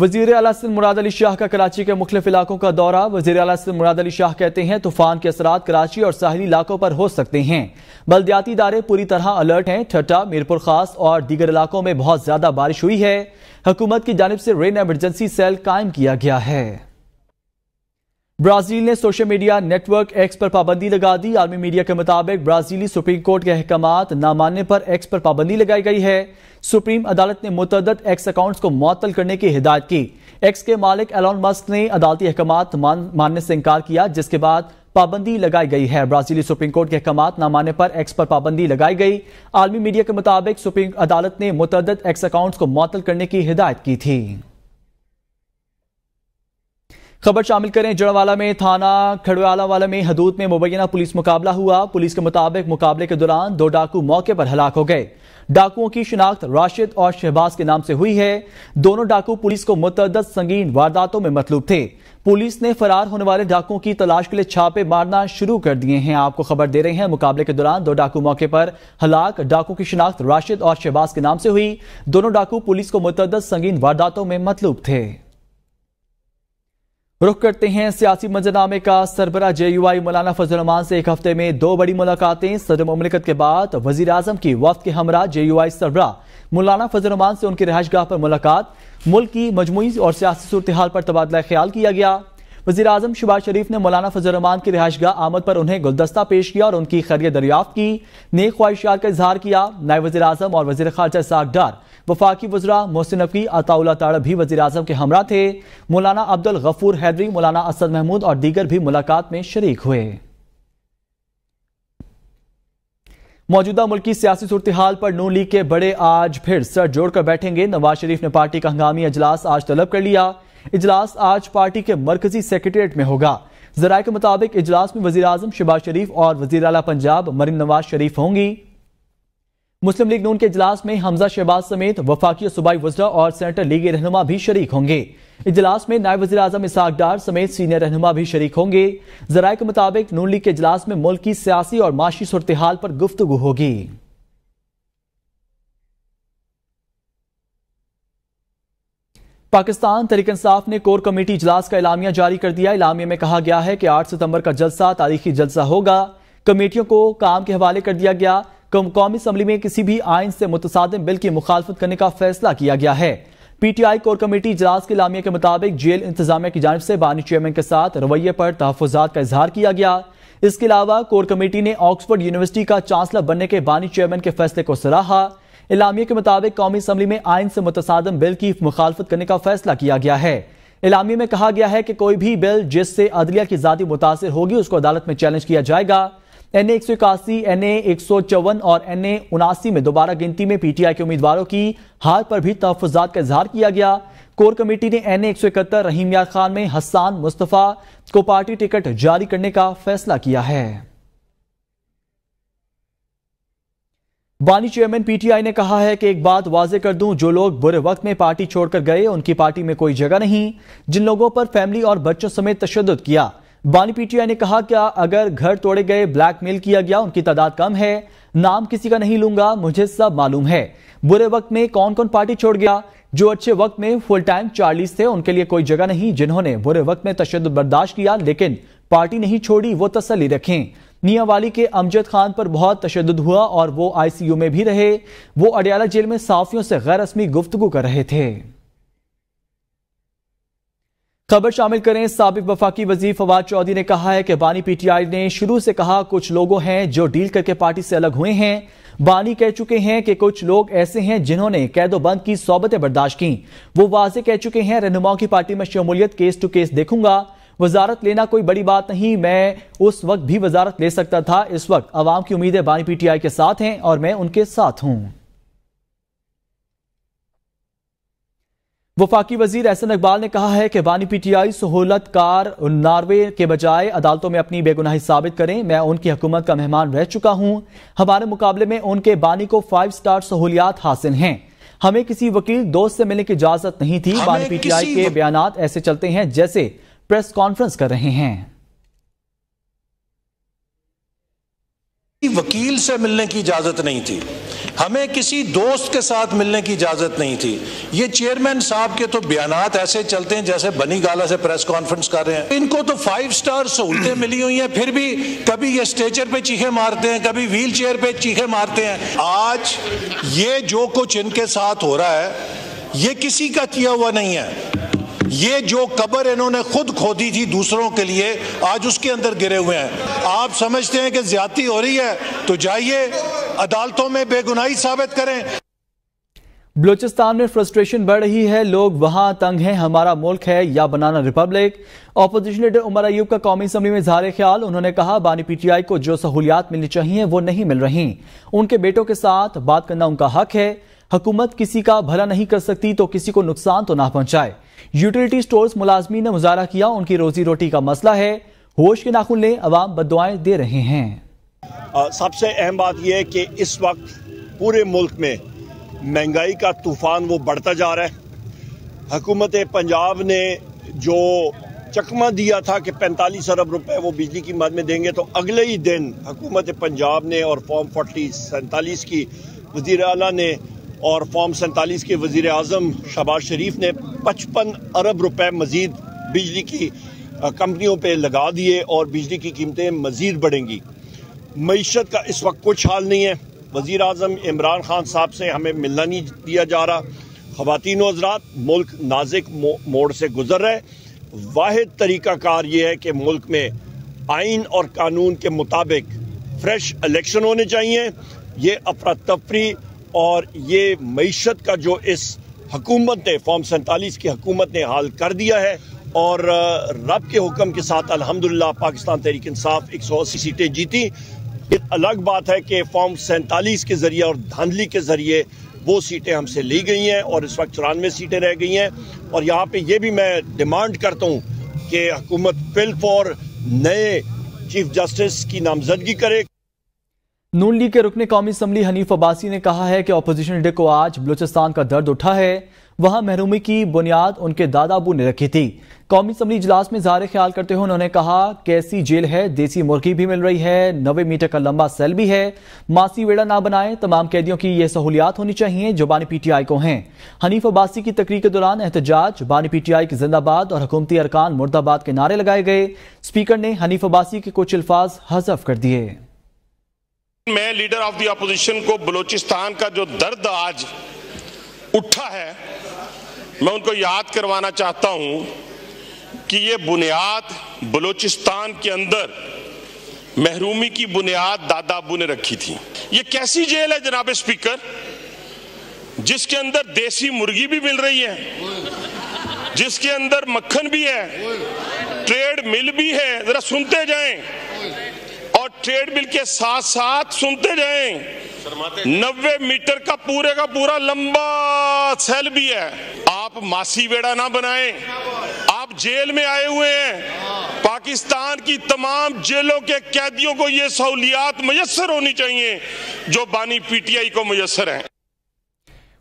वजीर अला मुराद अली शाह का कराची के मुख्तफ इलाकों का दौरा वजीर अला मुराद अली शाह कहते हैं तूफान के असरा कराची और साहली इलाकों पर हो सकते हैं बल्दियाती इदारे पूरी तरह अलर्ट हैं ठट्टा मीरपुर खास और दीगर इलाकों में बहुत ज्यादा बारिश हुई है हकूमत की जानब से रेन एमरजेंसी सेल कायम किया गया है ब्राजील ने सोशल मीडिया नेटवर्क एक्स पर पाबंदी लगा दी आलमी मीडिया के मुताबिक ब्राजीली सुप्रीम कोर्ट के अहकाम न मानने पर एक्स पर पाबंदी लगाई गई है सुप्रीम अदालत ने मुतद एक्स अकाउंट्स को मअतल करने की हिदायत की एक्स के मालिक एलोन मस्क ने अदालती अहकाम मान, मानने से इंकार किया जिसके बाद पाबंदी लगाई गई है ब्राजीली सुप्रीम कोर्ट के अहकाम न मानने पर एक्स पर पाबंदी लगाई गई आलमी मीडिया के मुताबिक सुप्रीम अदालत ने मुतद एक्स अकाउंट्स को मअतल करने की हिदायत की थी खबर शामिल करें जड़वाला में थाना खड़वाला में हदूद में मुबैना पुलिस मुकाबला हुआ पुलिस के मुताबिक मुकाबले के दौरान दो डाकू मौके पर हलाक हो गए डाकुओं की शिनाख्त राशिद और शहबाज के नाम से हुई है दोनों डाकू पुलिस को मुतद संगीन वारदातों में मतलूब थे पुलिस ने फरार होने वाले डाकुओं की तलाश के लिए छापे मारना शुरू कर दिए हैं आपको खबर दे रहे हैं मुकाबले के दौरान दो डाकू मौके पर हलाक डाकू की शिनाख्त राशिद और शहबाज के नाम से हुई दोनों डाकू पुलिस को मुतद संगीन वारदातों में मतलूब थे रुख करते हैं सियासी मंजरनामे का सरबरा जे यू आई मौलाना फजलरहमान से एक हफ्ते में दो बड़ी मुलाकातें सदर ममलिकत के बाद वजीर आजम की वफद के हमरा जे यू आई सरबरा मौलाना फजलरहमान से उनकी रहायश गाह पर मुलाकात मुल्क की मजमू और सियासी सूरत हाल पर तबादला ख्याल किया गया वजी अजम शुबाज शरीफ ने मौलाना रमान की रिहाइशगाह आमद पर उन्हें गुलदस्ता पेश किया और उनकी खैरियत दरियाफ्त की नेक ख्वाहिशात का इजहार किया नायब वजी अजम और वजी खारजा सागडार वफाकी वजरा मोहसिन नकवी अताउल्ला ताड़ब भी वजी अजम के हमरा थे मौलाना अब्दुल गफूर हैदरी मौलाना असद महमूद और दीगर भी मुलाकात में शरीक हुए मौजूदा मुल्की सियासी सूरत हाल पर नू लीग के बड़े आज फिर सर जोड़कर बैठेंगे नवाज शरीफ ने पार्टी का हंगामी अजलास आज तलब कर लिया इजलास आज पार्टी के मरकजी सेक्रेटेरिएट में होगा जराये के मुताबिक इजलास में वजी अजम शिबाज शरीफ और वजी अला पंजाब मरीम नवाज शरीफ होंगी मुस्लिम लीग नून के इजलास में हमजा शहबाज समेत वफाकी सूबाई वजरा और सेंट्रल लीग रहनुमा भी शरीक होंगे इजलास में नायब वजी अजम इसाक डार समेत सीनियर रहनुमा भी शरीक होंगे जराये के मुताबिक नून लीग के इजलास में मुल्क की सियासी और माशी सूरत पर गुफ्तु होगी पाकिस्तान तरीक इंसाफ ने कोर कमेटी इजलास का इलामिया जारी कर दिया इलामिया में कहा गया है कि 8 सितंबर का जलसा तारीखी जलसा होगा कमेटियों को काम के हवाले कर दिया गया कौमी असम्बली में किसी भी आइन से मुतसादम बिल की मुखालफत करने का फैसला किया गया है पीटीआई कोर कमेटी इजलास के इलामिया के मुताबिक जेल इंतजामिया की जानब से बानी चेयरमैन के साथ रवैये पर तहफात का इजहार किया गया इसके अलावा कोर कमेटी ने ऑक्सफोर्ड यूनिवर्सिटी का चांसलर बनने के बानी चेयरमैन के फैसले को सराहा इलामिया के मुताबिक कौमी असम्बली में आयन से मुतसादम बिल की मुखालफत करने का फैसला किया गया है इलामिया में कहा गया है कि कोई भी बिल जिससे अदलिया की ज़ाती मुतासर होगी उसको अदालत में चैलेंज किया जाएगा एन ए एक सौ इक्यासी एन ए एक सौ चौवन और एन ए उनासी में दोबारा गिनती में पीटीआई के उम्मीदवारों की हार पर भी तहफात का इजहार किया गया कोर कमेटी ने एन ए एक सौ इकहत्तर रहीमया खान में हसान मुस्तफ़ा को पार्टी टिकट जारी करने का फैसला किया है बानी चेयरमैन पीटीआई ने कहा है कि एक बात वाजे कर दूं जो लोग बुरे वक्त में पार्टी छोड़कर गए उनकी पार्टी में कोई जगह नहीं जिन लोगों पर फैमिली और बच्चों समेत तशद किया बानी पीटीआई ने कहा कि अगर घर तोड़े गए ब्लैकमेल किया गया उनकी तादाद कम है नाम किसी का नहीं लूंगा मुझे सब मालूम है बुरे वक्त में कौन कौन पार्टी छोड़ गया जो अच्छे वक्त में फुल टाइम चार्लिस थे उनके लिए कोई जगह नहीं जिन्होंने बुरे वक्त में तशद बर्दाश्त किया लेकिन पार्टी नहीं छोड़ी वो तसली रखें नियावाली के अमजद खान पर बहुत तशद हुआ और वो आईसीयू में भी रहे वो अडियाला जेल में साफियों से गैर रस्मी गुफ्तु कर रहे थे खबर शामिल करें सबक वफाकी वजीर फवाद चौधरी ने कहा है कि बानी पीटीआई ने शुरू से कहा कुछ लोगों हैं जो डील करके पार्टी से अलग हुए हैं बानी कह चुके हैं कि कुछ लोग ऐसे हैं जिन्होंने कैदोबंद की सोबतें बर्दाश्त की वो वाजे कह चुके हैं रहनुमाओं की पार्टी में शमूलियत केस टू केस देखूंगा वजारत लेना कोई बड़ी बात नहीं मैं उस वक्त भी वजारत ले सकता था इस वक्त आवाम की उम्मीदें बानी पीटीआई के साथ हैं और मैं उनके साथ हूं वफाकी वजीर एहसन इकबाल ने कहा है कि बानी पीटीआई सहूलत कार नार्वे के बजाय अदालतों में अपनी बेगुनाही साबित करें मैं उनकी हुकूमत का मेहमान रह चुका हूं हमारे मुकाबले में उनके बानी को फाइव स्टार सहूलियात हासिल हैं हमें किसी वकील दोस्त से मिलने की इजाजत नहीं थी बानी पीटीआई के बयान ऐसे चलते हैं जैसे प्रेस कॉन्फ्रेंस कर रहे हैं वकील से मिलने की इजाज़त नहीं थी हमें किसी दोस्त के साथ मिलने की इजाज़त नहीं थी ये चेयरमैन साहब के तो बयान ऐसे चलते हैं जैसे बनी गाला से प्रेस कॉन्फ्रेंस कर रहे हैं इनको तो फाइव स्टार सहूलतें मिली हुई हैं फिर भी कभी ये स्ट्रेचर पे चीखे मारते हैं कभी व्हील चेयर पे चीखे मारते हैं आज ये जो कुछ इनके साथ हो रहा है ये किसी का किया हुआ नहीं है ये जो कबर इन्होंने खुद खोदी थी दूसरों के लिए आज उसके अंदर गिरे हुए हैं आप समझते हैं कि ज्यादा हो रही है तो जाइए अदालतों में बेगुनाही साबित करें बलूचिस्तान में फ्रस्ट्रेशन बढ़ रही है लोग वहां तंग हैं हमारा मुल्क है या banana republic opposition leader Umar Ayub का कौमी असम्बली में इजहार ख्याल उन्होंने कहा बानी पीटीआई को जो सहूलियात मिलनी चाहिए वो नहीं मिल रही उनके बेटों के साथ बात करना उनका हक है हुकूमत किसी का भला नहीं कर सकती तो किसी को नुकसान तो ना पहुंचाए यूटिलिटी स्टोर्स मुलाजमी ने मुजाह किया उनकी रोजी रोटी का मसला है होश के नाखुन ले अवाम बदवाएं दे रहे हैं सबसे अहम बात यह है कि इस वक्त पूरे मुल्क में महंगाई का तूफान वो बढ़ता जा रहा है हकूमत पंजाब ने जो चकमा दिया था कि पैंतालीस अरब रुपए वो बिजली की मद में देंगे तो अगले ही दिन हकूमत पंजाब ने और फॉर्म फोर्टी सैंतालीस की वजीर अला ने और फॉर्म सैंतालीस के वजीर अजम शहबाज शरीफ ने पचपन अरब रुपए मजीद बिजली की कंपनियों पर लगा दिए और बिजली की कीमतें मजीद बढ़ेंगी मीशत का इस वक्त कुछ हाल नहीं है वज़ी अजम इमरान खान साहब से हमें मिलना नहीं दिया जा रहा ख़वान हजरात मुल्क नाजिक मो, मोड़ से गुजर रहे वाद तरीक़ाकार ये है कि मुल्क में आइन और कानून के मुताबिक फ्रेश इलेक्शन होने चाहिए ये अफरा तफरी और ये मीशत का जो इस हकूमत ने फॉर्म सैंतालीस की हकूमत ने हाल कर दिया है और रब के हुक्म के साथ अलहमदिल्ला पाकिस्तान तहरीक इंसाफ एक सौ अस्सी सीटें जीती एक अलग बात है कि फॉर्म सैंतालीस के ज़रिए और धांधली के ज़रिए वो सीटें हमसे ली गई हैं और इस वक्त चौरानवे सीटें रह गई हैं और यहाँ पे ये भी मैं डिमांड करता हूँ कि हुकूमत फिल फॉर नए चीफ जस्टिस की नामजदगी करे नून लीग के रुकने कौमी असम्बली हनीफ अब्बासी ने कहा है कि अपोजिशन लीडर को आज बलूचिस्तान का दर्द उठा है वहां महरूमी की बुनियाद उनके दादा अबू ने रखी थी कौमी असम्बली इजलास में जार ख्याल करते हुए उन्होंने कहा कैसी जेल है देसी मुर्गी भी मिल रही है नबे मीटर का लंबा सेल भी है मासी वेड़ा ना बनाए तमाम कैदियों की यह सहूलियात होनी चाहिए जो बानी पीटीआई को हैं हनीफ अब्बासी की तकरीर के दौरान एहतजाज बानी पीटीआई की जिंदाबाद और हुकूमती अरकान मुर्दाबाद के नारे लगाए गए स्पीकर ने हनीफ अब्बासी के कुछ अल्फाज हजफ कर दिए मैं लीडर ऑफ द अपोजिशन को बलूचिस्तान का जो दर्द आज उठा है मैं उनको याद करवाना चाहता हूं कि ये बुनियाद बलूचिस्तान के अंदर महरूमी की बुनियाद दादा अबू ने रखी थी ये कैसी जेल है जनाब स्पीकर जिसके अंदर देसी मुर्गी भी मिल रही है जिसके अंदर मक्खन भी है ट्रेड मिल भी है जरा सुनते जाएं ट्रेड बिल के साथ साथ सुनते जाएं नब्बे मीटर का पूरे का पूरा लंबा सेल भी है आप मासी वेड़ा ना बनाएं आप जेल में आए हुए हैं पाकिस्तान की तमाम जेलों के कैदियों को ये सहूलियात मयसर होनी चाहिए जो बानी पीटीआई को मयसर है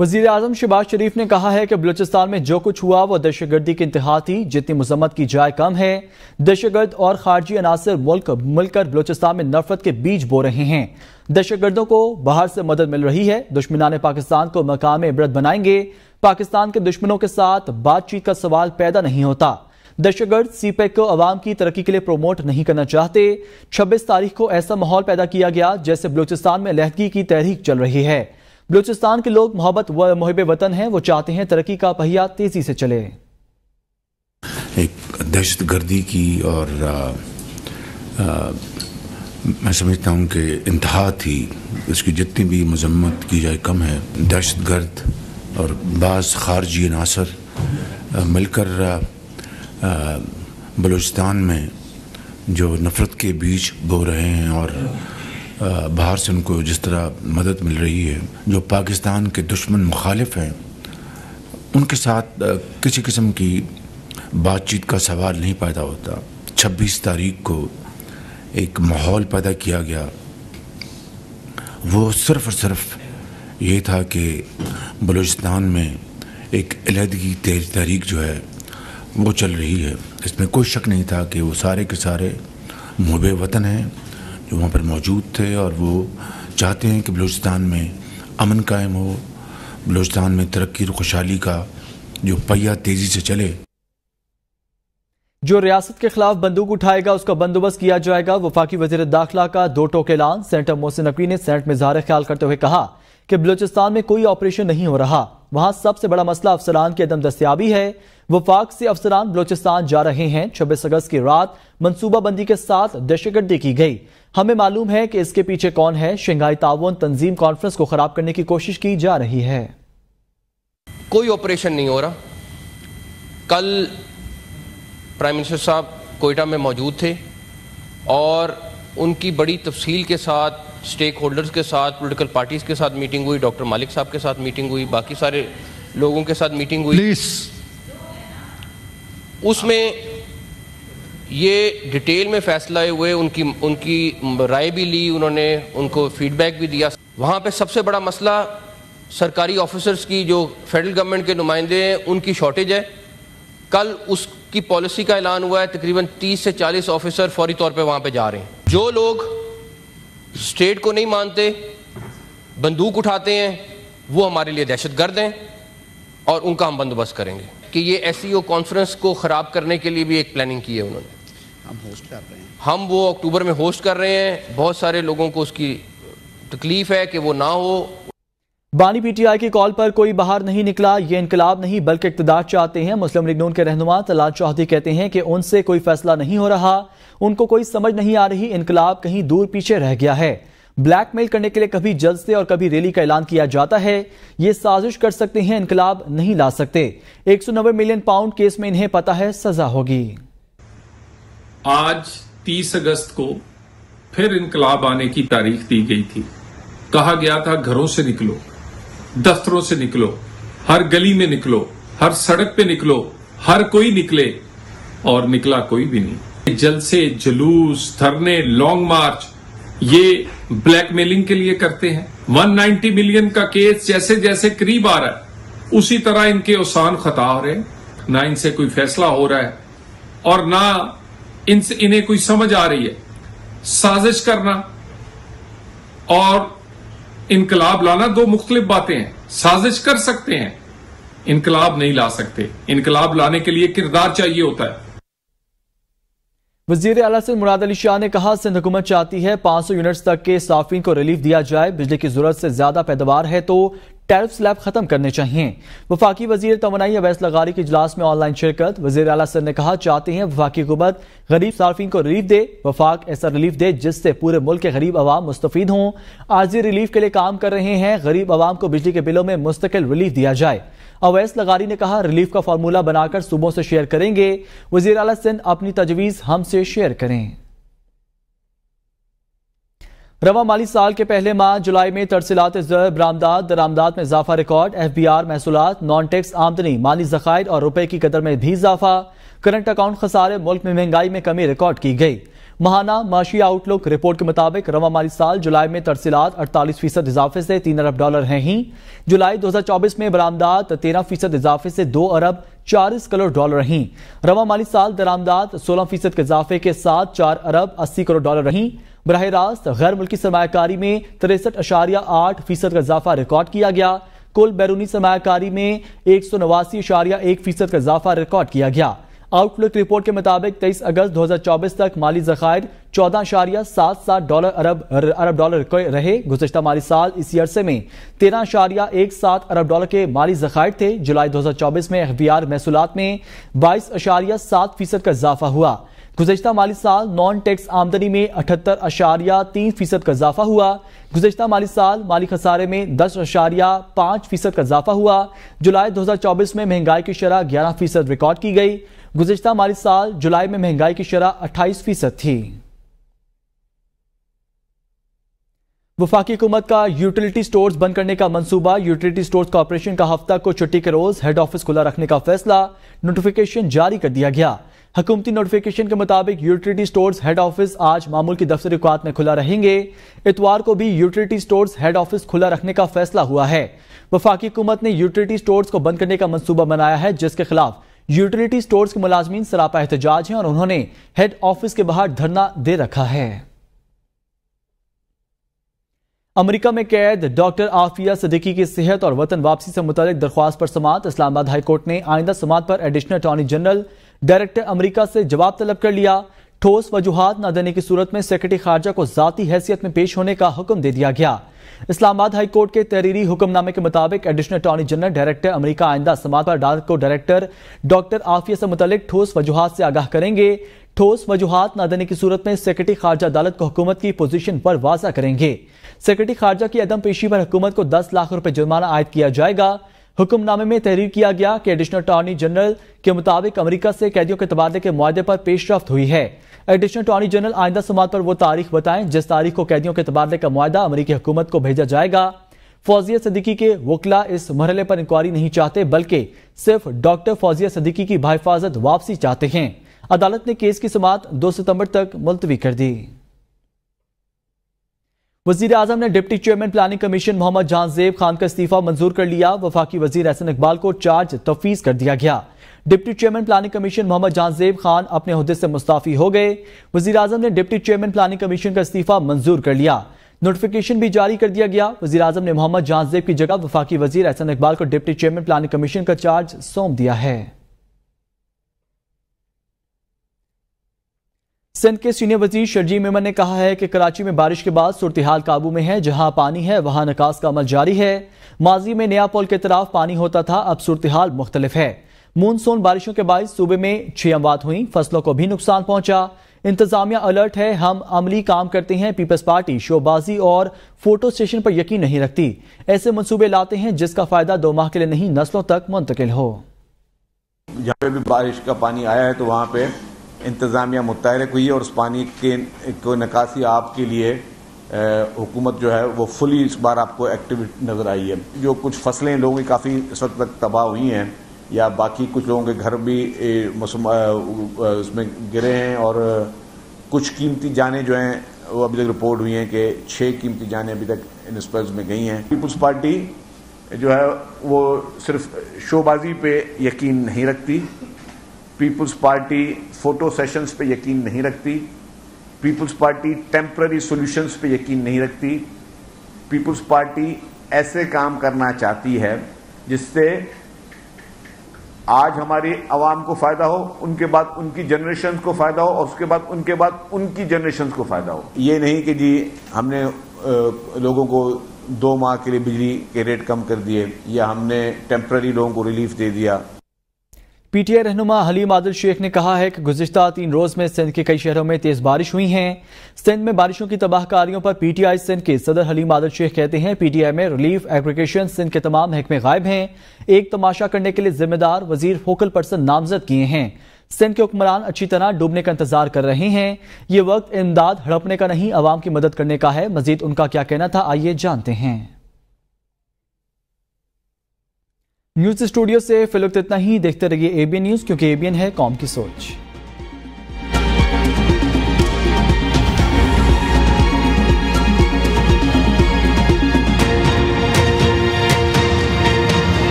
वजीर अजम शहबाज शरीफ ने कहा है कि बलूचिस्तान में जो कुछ हुआ दहशत दहशतगर्दी की इंतहा थी जितनी मजम्मत की जाए कम है दहशतगर्द और खारजी अनासर मुल्क मिलकर बलूचिस्तान में नफरत के बीच बो रहे हैं दहशतगर्दों को बाहर से मदद मिल रही है दुश्मनान पाकिस्तान को मकाम इबरत बनाएंगे पाकिस्तान के दुश्मनों के साथ बातचीत का सवाल पैदा नहीं होता दहशतगर्द पैक को अवाम की तरक्की के लिए प्रमोट नहीं करना चाहते 26 तारीख को ऐसा माहौल पैदा किया गया जैसे बलूचिस्तान में लहदगी की तहरीक चल रही है बलूचिस्तान के लोग मोहब्बत व मुहब वतन हैं वो चाहते हैं तरक्की का पहिया तेजी से चले एक दहशत गर्दी की और आ, आ, मैं समझता हूँ कि इंतहा थी इसकी जितनी भी मजम्मत की जाए कम है दहशत गर्द और बास खारजी नासर मिलकर बलूचिस्तान में जो नफ़रत के बीच बो रहे हैं और बाहर से उनको जिस तरह मदद मिल रही है जो पाकिस्तान के दुश्मन मुखालिफ हैं उनके साथ किसी किस्म की बातचीत का सवाल नहीं पैदा होता 26 तारीख को एक माहौल पैदा किया गया वो सिर्फ और सिर्फ ये था कि बलूचिस्तान में एक अलहदगी तहरीक जो है वो चल रही है इसमें कोई शक नहीं था कि वो सारे के सारे मुहब वतन हैं जो वहाँ पर मौजूद थे और वो चाहते हैं कि बलूचिस्तान में अमन कायम हो बलूचिस्तान में तरक्की और खुशहाली का जो पहिया तेज़ी से चले जो रियासत के खिलाफ बंदूक उठाएगा उसका बंदोबस्त किया जाएगा वफाकी वजीर दाखिला का दो टोक ऐलान सेंटर मोहसिन नकवी ने सेंट में जहर ख्याल करते हुए कहा कि बलूचिस्तान में कोई ऑपरेशन नहीं हो रहा वहां सबसे बड़ा मसला अफसरान की अदम दस्तियाबी है वफाक से अफसरान बलोचिस्तान जा रहे हैं छब्बीस अगस्त की रात मनसूबाबंदी के साथ दहशतगर्दी की गई हमें मालूम है कि इसके पीछे कौन है शंघाई तावन तंजीम कॉन्फ्रेंस को खराब करने की कोशिश की जा रही है कोई ऑपरेशन नहीं हो रहा कल प्राइम मिनिस्टर साहब कोयटा में मौजूद थे और उनकी बड़ी तफसील के साथ स्टेक होल्डर्स के साथ पोलिटिकल पार्टीज के साथ मीटिंग हुई डॉक्टर मालिक साहब के साथ मीटिंग हुई बाकी सारे लोगों के साथ मीटिंग हुई उसमें ये डिटेल में फैसला हुए उनकी उनकी राय भी ली उन्होंने उनको फीडबैक भी दिया वहाँ पे सबसे बड़ा मसला सरकारी ऑफिसर्स की जो फेडरल गवर्नमेंट के नुमाइंदे हैं उनकी शॉर्टेज है कल उसकी पॉलिसी का ऐलान हुआ है तकरीबन 30 से 40 ऑफिसर फौरी तौर पे वहाँ पे जा रहे हैं जो लोग स्टेट को नहीं मानते बंदूक उठाते हैं वो हमारे लिए दहशत गर्द हैं और उनका हम बंदोबस्त करेंगे कि ये एस कॉन्फ्रेंस e को ख़राब करने के लिए भी एक प्लानिंग की है उन्होंने हम होस्ट कर रहे हैं हम वो अक्टूबर में होस्ट कर रहे हैं बहुत सारे लोगों को उसकी तकलीफ है कि वो ना हो बानी पीटीआई की कॉल पर कोई बाहर नहीं निकला ये इनकलाब नहीं बल्कि इकतदार चाहते हैं मुस्लिम लीग नून के रहनुमा तलाद चौधरी कहते हैं कि उनसे कोई फैसला नहीं हो रहा उनको कोई समझ नहीं आ रही इनकलाब कहीं दूर पीछे रह गया है ब्लैकमेल करने के लिए कभी जलसे और कभी रैली का ऐलान किया जाता है ये साजिश कर सकते हैं इनकलाब नहीं ला सकते एक मिलियन पाउंड केस में इन्हें पता है सजा होगी आज 30 अगस्त को फिर इनकलाब आने की तारीख दी गई थी कहा गया था घरों से निकलो दफ्तरों से निकलो हर गली में निकलो हर सड़क पे निकलो हर कोई निकले और निकला कोई भी नहीं जलसे जुलूस धरने लॉन्ग मार्च ये ब्लैकमेलिंग के लिए करते हैं 190 मिलियन का केस जैसे जैसे करीब आ रहा है उसी तरह इनके औसान खता हो रहे ना इनसे कोई फैसला हो रहा है और ना इनसे इन्हें कोई समझ आ रही है साजिश करना और इनकलाब लाना दो मुख्तलिफ बातें हैं साजिश कर सकते हैं इनकलाब नहीं ला सकते इनकलाब लाने के लिए किरदार चाहिए होता है वजीर अला से मुराद अली शाह ने कहा सिंध हुकूमत चाहती है 500 यूनिट्स तक के साफिन को रिलीफ दिया जाए बिजली की जरूरत से ज्यादा पैदावार है तो टैरिफ स्लैब खत्म करने चाहिए वफाकी वजीर तो अवैस लगारी के इजलास में ऑनलाइन शिरकत वजीर अला सर ने कहा चाहते हैं वफाकी हुकूमत गरीब सार्फिन को रिलीफ दे वफाक ऐसा रिलीफ दे जिससे पूरे मुल्क के गरीब आवाम मुस्तफ़ हों आर्जी रिलीफ के लिए काम कर रहे हैं गरीब आवाम को बिजली के बिलों में मुस्तकिल रिलीफ दिया जाए अवैस लगारी ने कहा रिलीफ का फार्मूला बनाकर सूबों से शेयर करेंगे वजीर अला सिंह अपनी तजवीज़ हमसे शेयर करें रवा माली साल के पहले माह जुलाई में तरसीलात जर दरामदाद में इजाफा रिकॉर्ड एफ बी आर महसूलत नॉन टैक्स आमदनी माली जखायर और रुपए की कदर में भी इजाफा करंट अकाउंट खसारे मुल्क में महंगाई में कमी रिकॉर्ड की गई महाना माशी आउटलुक रिपोर्ट के मुताबिक रवा माली साल जुलाई में तरसीलात अड़तालीस फीसद इजाफे से तीन अरब डॉलर हैं ही जुलाई दो हजार चौबीस में बरामदाद तेरह फीसद इजाफे से दो अरब चालीस करोड़ डॉलर रहीं रवा माली साल दरामदाद सोलह फीसद के इजाफे के साथ चार अरब अस्सी करोड़ डॉलर रहीं बरह रास्त गैर मुल्की सरमाकारी में तिरसठ अशारिया आठ फीसद का इजाफा रिकॉर्ड किया गया कुल बैरूनी सरमाकारी में एक सौ नवासी अशारिया एक फीसद का इजाफा रिकॉर्ड किया गया आउटलुक रिपोर्ट के मुताबिक 23 अगस्त 2024 तक माली जखायर चौदह अशारिया सात सात डॉलर अरब अरब डॉलर रहे गुजशत माली साल इसी अरसे में तेरह अशारिया एक सात अरब डॉलर के माली जखायर थे जुलाई 2024 में अखबियार महसूलत में बाईस अशारिया सात फीसद का इजाफा हुआ गुजशत माली साल नॉन टैक्स आमदनी में अठहत्तर अशारिया तीन फीसद का इजाफा हुआ गुजशत माली साल माली खसारे में दस अशारिया पाँच फीसद का इजाफा हुआ जुलाई 2024 में महंगाई की शरह ग्यारह फीसद रिकॉर्ड की गई गुजशत माली साल जुलाई में महंगाई की शरह अट्ठाईस फीसद थी वफाकी हुकूमत का यूटिलिटी स्टोर्स बंद करने का मंसूबा यूटिलिटी स्टोर्स कॉरपोरेशन का हफ्ता को छुट्टी के रोज हेड ऑफिस खुला रखने का फैसला नोटिफिकेशन जारी कर दिया गया हुकूमती नोटिफिकेशन के मुताबिक यूटिलिटी स्टोर्स हेड ऑफिस आज मामूल की दफ्तरी अवकात में खुला रहेंगे इतवार को भी यूटिलिटी स्टोर्स हेड ऑफिस खुला रखने का फैसला हुआ है वफाकी हुकूमत ने यूटिलिटी स्टोर्स को बंद करने का मनसूबा बनाया है जिसके खिलाफ यूटिलिटी स्टोर्स के मुलाजमीन सरापा एहतजाज हैं और उन्होंने हेड ऑफिस के बाहर धरना दे रखा है अमेरिका में कैद डॉक्टर आफिया सदीकी की सेहत और वतन वापसी से मुतलिक दरख्वास्त पर समात इस्लामाबाद हाईकोर्ट ने आइंदा समात पर एडिशनल अटॉर्नी जनरल डायरेक्टर अमरीका से जवाब तलब कर लिया ठोस वजूहत न देने की सूरत में सेक्रेटरी खारजा को जाती हैसियत में पेश होने का हुक्म दे दिया गया इस्लामाबाद हाईकोर्ट के तहरीरी हुक्मनामे के मुताबिक एडिशनल अटॉर्नी जनरल डायरेक्टर अमरीका आइंदा समाज पर अदालत को डायरेक्टर डॉक्टर आफिया से मुतलिक ठोस वजूहत से आगाह करेंगे ठोस वजूहत न देने की सूरत में सेक्रेटरी खारजा अदालत को हुकूमत की पोजीशन पर वाजा करेंगे सेक्रेटरी खारजा की अदम पेशी पर हुकूमत को दस लाख रुपए जुर्माना आयद किया जाएगा हुक्मनामे में तहरीर किया गया कि एडिशनल अटॉर्नी जनरल के मुताबिक अमेरिका से कैदियों के तबादले के मुआदे पर पेशरफ हुई है एडिशनल अटॉर्नी जनरल आइंदा समाज पर वो तारीख बताएं जिस तारीख को कैदियों के तबादले का मुआदा अमरीकी हुकूमत को भेजा जाएगा फौजिया सदीकी के वकला इस मरहले पर इंक्वायरी नहीं चाहते बल्कि सिर्फ डॉक्टर फौजिया सदीकी की भाईफाजत वापसी चाहते हैं अदालत ने केस की समात दो सितंबर तक मुलतवी कर दी वजीर आजम ने deputy chairman planning commission Mohammad Jahanzeb Khan का इस्तीफा मंजूर कर लिया वफाकी वजीर एहसन इकबाल को चार्ज तफीज कर दिया गया deputy chairman planning commission Mohammad Jahanzeb Khan अपने अहदे से मुस्ताफी हो गए वजीर आजम ने डिप्टी चेयरमैन प्लानिंग कमीशन का इस्तीफा मंजूर कर लिया नोटिफिकेशन भी जारी कर दिया गया वजीर आजम ने मोहम्मद जहांजेब की जगह वफाकी वजीर एहसन इकबाल को डिप्टी चेयरमैन प्लानिंग कमीशन का चार्ज सौंप दिया है सिंध के सीनियर वजीर शर्जी मेमन ने कहा है कि कराची में बारिश के बाद सूरतहाल काबू में है जहां पानी है वहां निकास का अमल जारी है माजी में नया पुल के तरफ पानी होता था अब सूरतहाल मुख्तलिफ है मानसून बारिशों के बाद सूबे में छह अमवात हुई फसलों को भी नुकसान पहुंचा इंतजामिया अलर्ट है हम अमली काम करते हैं पीपल्स पार्टी शोबाजी और फोटो स्टेशन पर यकीन नहीं रखती ऐसे मनसूबे लाते हैं जिसका फायदा दो माह के लिए नहीं नस्लों तक मुंतकिल हो जहाँ पे भी बारिश का पानी आया है तो वहाँ पे इंतज़ामिया मुतहरक हुई है और उस पानी के को निकासी आपके लिए हुकूमत जो है वो फुली इस बार आपको एक्टिव नज़र आई है जो कुछ फसलें लोगों की काफ़ी इस वक्त तक तबाह हुई हैं या बाकी कुछ लोगों के घर भी उसमें गिरे हैं और कुछ कीमती जाने जो हैं वो अभी तक रिपोर्ट हुई हैं कि छः कीमती जानें अभी तक इन स्पर्स में गई हैं पीपल्स पार्टी जो है वो सिर्फ शोबाजी पे यकीन नहीं रखती पीपल्स पार्टी फोटो सेशंस पे यकीन नहीं रखती पीपल्स पार्टी टेम्प्ररी सॉल्यूशंस पे यकीन नहीं रखती पीपल्स पार्टी ऐसे काम करना चाहती है जिससे आज हमारी आवाम को फायदा हो उनके बाद उनकी जनरेशन को फायदा हो और उसके बाद उनके बाद उनकी जनरेशन को फायदा हो ये नहीं कि जी हमने लोगों को दो माह के लिए बिजली के रेट कम कर दिए या हमने टेम्प्ररी लोगों को रिलीफ दे दिया पीटीआई रहनुमा हलीम आदिल शेख ने कहा है कि गुजशत तीन रोज में सिंध के कई शहरों में तेज बारिश हुई है सिंध में बारिशों की तबाहकारियों पर पीटीआई सिंध के सदर हलीम आदिल शेख कहते हैं पीटीआई में रिलीफ एग्रीगेशन सिंध के तमाम महकमे गायब हैं एक तमाशा करने के लिए जिम्मेदार वजीर फोकल पर्सन नामजद किए हैं सिंध के हुक्मरान अच्छी तरह डूबने का इंतजार कर रहे हैं ये वक्त इमदाद हड़पने का नहीं आवाम की मदद करने का है मजीद उनका क्या कहना था आइए जानते हैं न्यूज स्टूडियो से फिलहाल इतना ही देखते रहिए एबीएन न्यूज क्योंकि एबीएन है कॉम की सोच